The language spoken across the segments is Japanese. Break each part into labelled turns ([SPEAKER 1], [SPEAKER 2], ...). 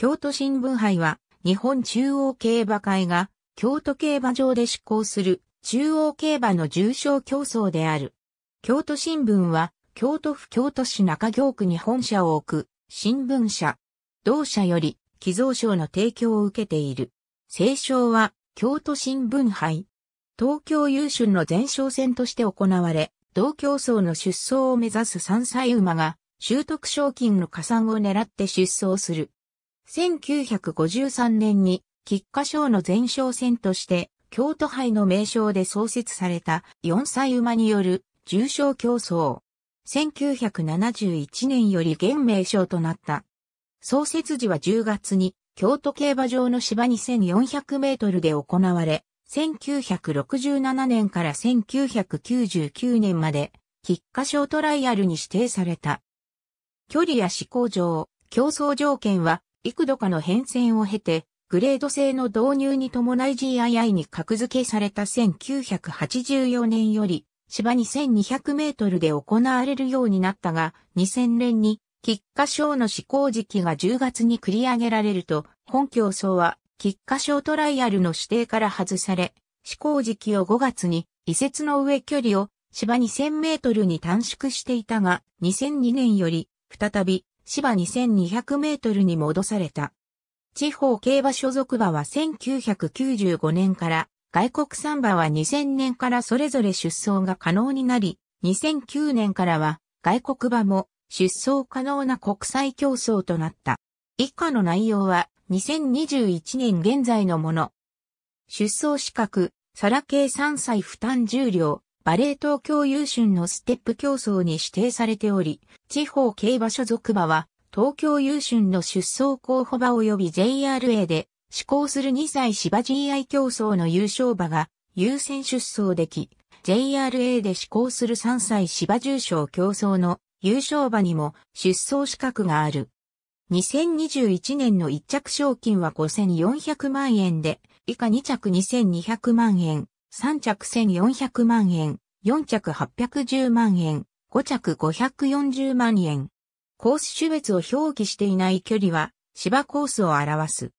[SPEAKER 1] 京都新聞杯は、日本中央競馬会が、京都競馬場で執行する、中央競馬の重賞競争である。京都新聞は、京都府京都市中京区に本社を置く、新聞社。同社より、寄贈賞の提供を受けている。清賞は、京都新聞杯。東京優秀の前哨戦として行われ、同競争の出走を目指す3歳馬が、習得賞金の加算を狙って出走する。1953年に菊花賞の前哨戦として京都杯の名称で創設された4歳馬による重賞競争。1971年より現名称となった。創設時は10月に京都競馬場の芝2400メートルで行われ、1967年から1999年まで菊花賞トライアルに指定された。距離や試行上、競争条件は幾度かの変遷を経て、グレード制の導入に伴い GII に格付けされた1984年より芝2200メートルで行われるようになったが、2000年に菊花賞の施行時期が10月に繰り上げられると、本競争は菊花賞トライアルの指定から外され、施行時期を5月に移設の上距離を芝2000メートルに短縮していたが、2002年より再び芝2200メートルに戻された。地方競馬所属馬は1995年から、外国産馬は2000年からそれぞれ出走が可能になり、2009年からは外国馬も出走可能な国際競争となった。以下の内容は2021年現在のもの。出走資格、サラ系3歳負担重量、バレー東京優春のステップ競争に指定されており、地方競馬所属馬は、東京優春の出走候補馬及び JRA で、施行する2歳芝 GI 競争の優勝馬が優先出走でき、JRA で施行する3歳芝重賞競争の優勝馬にも出走資格がある。2021年の1着賞金は5400万円で、以下2着2200万円、3着1400万円、4着810万円、5着540万円。コース種別を表記していない距離は芝コースを表す。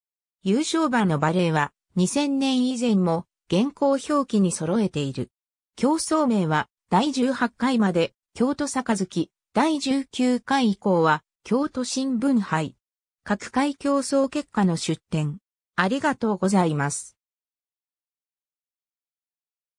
[SPEAKER 1] 優勝馬のバレーは2000年以前も現行表記に揃えている。競争名は第18回まで京都杯、第19回以降は京都新聞杯。各回競争結果の出展。ありがとうございます。